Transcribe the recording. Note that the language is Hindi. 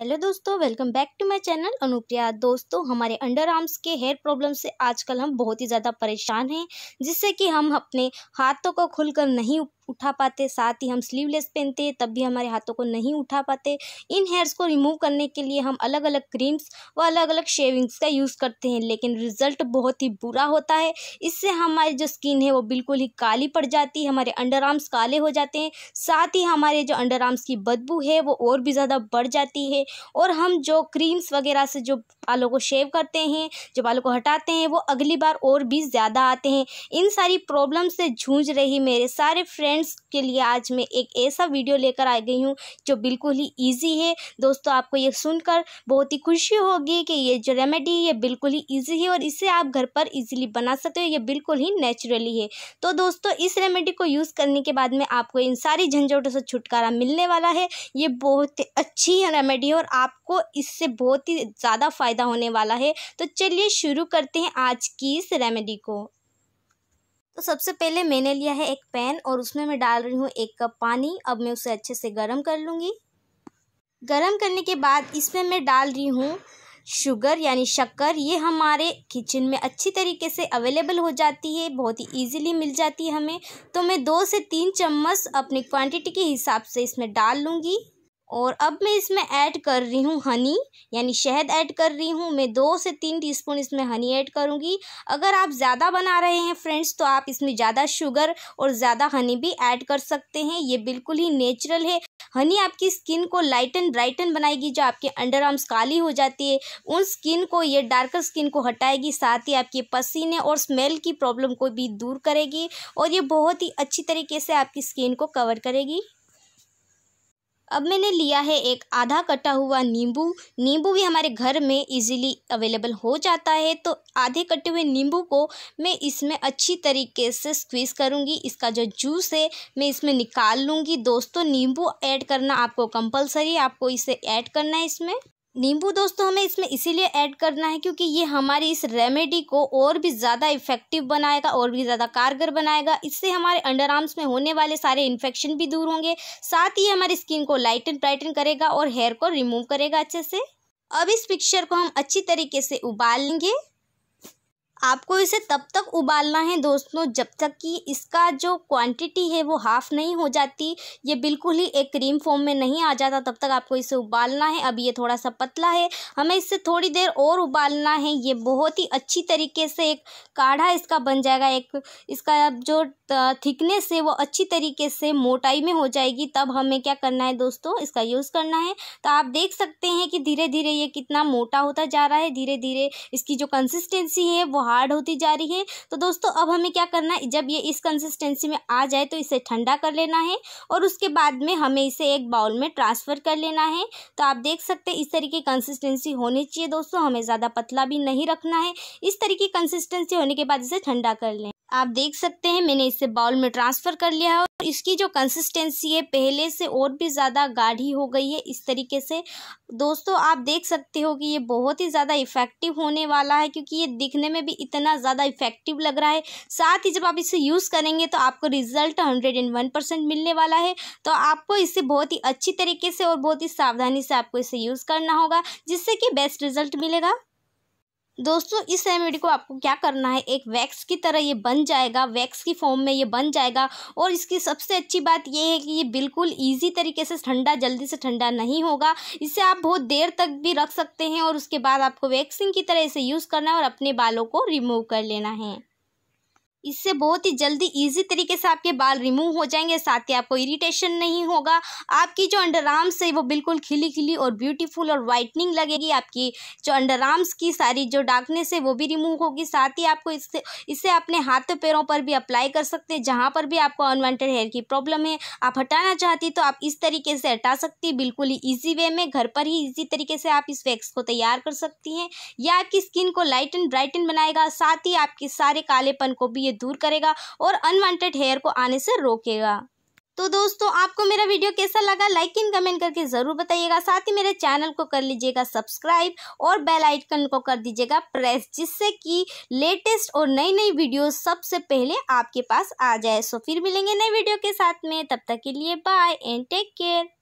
हेलो दोस्तों welcome back to my channel Anupriya दोस्तों हमारे अंडर आर्म्स के हेयर प्रॉब्लम से आजकल हम बहुत ही ज़्यादा परेशान हैं जिससे कि हम अपने हाथों को खुलकर नहीं उठा पाते साथ ही हम स्लीवलेस पहनते हैं तब भी हमारे हाथों को नहीं उठा पाते इन हेयर्स को रिमूव करने के लिए हम अलग अलग क्रीम्स व अलग अलग शेविंग्स का यूज़ करते हैं लेकिन रिजल्ट बहुत ही बुरा होता है इससे हमारी जो स्किन है वो बिल्कुल ही काली पड़ जाती है हमारे अंडर आर्म्स काले हो जाते हैं साथ ही हमारे जो अंडर आर्म्स की बदबू है वो और भी ज़्यादा बढ़ जाती है और हम जो क्रीम्स वगैरह से जो बालों को शेव करते हैं जो बालों को हटाते हैं वो अगली बार और भी ज़्यादा आते हैं इन सारी प्रॉब्लम से जूझ रही मेरे सारे फ्रेंड फ्रेंड्स के लिए आज मैं एक ऐसा वीडियो लेकर आ गई हूँ जो बिल्कुल ही ईजी है दोस्तों आपको ये सुनकर बहुत ही खुशी होगी कि ये जो रेमेडी है ये बिल्कुल ही ईजी है और इसे आप घर पर ईजिली बना सकते हो ये बिल्कुल ही नेचुरली है तो दोस्तों इस रेमेडी को यूज़ करने के बाद में आपको इन सारी झंझटों से छुटकारा मिलने वाला है ये बहुत अच्छी रेमेडी है और आपको इससे बहुत ही ज़्यादा फ़ायदा होने वाला है तो चलिए शुरू करते हैं आज की इस रेमेडी को तो सबसे पहले मैंने लिया है एक पैन और उसमें मैं डाल रही हूँ एक कप पानी अब मैं उसे अच्छे से गर्म कर लूँगी गर्म करने के बाद इसमें मैं डाल रही हूँ शुगर यानी शक्कर ये हमारे किचन में अच्छी तरीके से अवेलेबल हो जाती है बहुत ही इजीली मिल जाती है हमें तो मैं दो से तीन चम्मच अपनी क्वांटिटी के हिसाब से इसमें डाल लूँगी और अब मैं इसमें ऐड कर रही हूँ हनी यानी शहद ऐड कर रही हूँ मैं दो से तीन टीस्पून इसमें हनी ऐड करूँगी अगर आप ज़्यादा बना रहे हैं फ्रेंड्स तो आप इसमें ज़्यादा शुगर और ज़्यादा हनी भी ऐड कर सकते हैं ये बिल्कुल ही नेचुरल है हनी आपकी स्किन को लाइटन ब्राइटन बनाएगी जो आपके अंडर आर्म्स काली हो जाती है उन स्किन को ये डार्कर स्किन को हटाएगी साथ ही आपके पसीने और स्मेल की प्रॉब्लम को भी दूर करेगी और ये बहुत ही अच्छी तरीके से आपकी स्किन को कवर करेगी अब मैंने लिया है एक आधा कटा हुआ नींबू नींबू भी हमारे घर में इजीली अवेलेबल हो जाता है तो आधे कटे हुए नींबू को मैं इसमें अच्छी तरीके से स्क्वीज़ करूँगी इसका जो जूस है मैं इसमें निकाल लूँगी दोस्तों नींबू ऐड करना आपको कंपलसरी है आपको इसे ऐड करना है इसमें नींबू दोस्तों हमें इसमें इसीलिए ऐड करना है क्योंकि ये हमारी इस रेमेडी को और भी ज़्यादा इफेक्टिव बनाएगा और भी ज़्यादा कारगर बनाएगा इससे हमारे अंडर आर्म्स में होने वाले सारे इन्फेक्शन भी दूर होंगे साथ ही हमारी स्किन को लाइटन ब्राइटन करेगा और हेयर को रिमूव करेगा अच्छे से अब इस मिक्सचर को हम अच्छी तरीके से उबालेंगे आपको इसे तब तक उबालना है दोस्तों जब तक कि इसका जो क्वांटिटी है वो हाफ़ नहीं हो जाती ये बिल्कुल ही एक क्रीम फॉर्म में नहीं आ जाता तब तक आपको इसे उबालना है अब ये थोड़ा सा पतला है हमें इससे थोड़ी देर और उबालना है ये बहुत ही अच्छी तरीके से एक काढ़ा इसका बन जाएगा एक इसका जो थिकनेस है वो अच्छी तरीके से मोटाई में हो जाएगी तब हमें क्या करना है दोस्तों इसका यूज़ करना है तो आप देख सकते हैं कि धीरे धीरे ये कितना मोटा होता जा रहा है धीरे धीरे इसकी जो कंसिस्टेंसी है वो हार्ड होती जा रही है तो दोस्तों अब हमें क्या करना है जब ये इस कंसिस्टेंसी में आ जाए तो इसे ठंडा कर लेना है और उसके बाद में हमें इसे एक बाउल में ट्रांसफ़र कर लेना है तो आप देख सकते हैं इस तरीके की कंसिस्टेंसी होनी चाहिए दोस्तों हमें ज़्यादा पतला भी नहीं रखना है इस तरीके की कंसिस्टेंसी होने के बाद इसे ठंडा कर लें आप देख सकते हैं मैंने इसे बाउल में ट्रांसफ़र कर लिया है और इसकी जो कंसिस्टेंसी है पहले से और भी ज़्यादा गाढ़ी हो गई है इस तरीके से दोस्तों आप देख सकते हो कि ये बहुत ही ज़्यादा इफ़ेक्टिव होने वाला है क्योंकि ये दिखने में भी इतना ज़्यादा इफ़ेक्टिव लग रहा है साथ ही जब आप इसे यूज़ करेंगे तो आपको result hundred and one percent मिलने वाला है तो आपको इसे बहुत ही अच्छी तरीके से और बहुत ही सावधानी से आपको इसे यूज़ करना होगा जिससे कि बेस्ट रिजल्ट मिलेगा दोस्तों इस रेमेडी को आपको क्या करना है एक वैक्स की तरह ये बन जाएगा वैक्स की फॉर्म में ये बन जाएगा और इसकी सबसे अच्छी बात ये है कि ये बिल्कुल इजी तरीके से ठंडा जल्दी से ठंडा नहीं होगा इसे आप बहुत देर तक भी रख सकते हैं और उसके बाद आपको वैक्सिंग की तरह इसे यूज़ करना है और अपने बालों को रिमूव कर लेना है इससे बहुत ही जल्दी इजी तरीके से आपके बाल रिमूव हो जाएंगे साथ ही आपको इरिटेशन नहीं होगा आपकी जो अंडर आर्म्स है वो बिल्कुल खिली खिली और ब्यूटीफुल और वाइटनिंग लगेगी आपकी जो अंडर आर्म्स की सारी जो डार्कनेस है वो भी रिमूव होगी साथ ही आपको इससे इसे अपने हाथों पैरों पर भी अप्लाई कर सकते हैं जहाँ पर भी आपको अनवांटेड हेयर की प्रॉब्लम है आप हटाना चाहती तो आप इस तरीके से हटा सकती बिल्कुल ही ईजी वे में घर पर ही ईजी तरीके से आप इस वैक्स को तैयार कर सकती हैं यह आपकी स्किन को लाइट एंड ब्राइटन बनाएगा साथ ही आपके सारे कालेपन को भी ये दूर करेगा और अनवांटेड हेयर को आने से रोकेगा तो दोस्तों आपको मेरा वीडियो कैसा लगा लाइक एंड कमेंट करके ज़रूर बताइएगा साथ ही मेरे चैनल को कर लीजिएगा सब्सक्राइब और बेल आइकन को कर दीजिएगा प्रेस जिससे कि लेटेस्ट और नई नई वीडियो सबसे पहले आपके पास आ जाए सो फिर मिलेंगे नए वीडियो के साथ में तब तक के लिए बाय एंड टेक केयर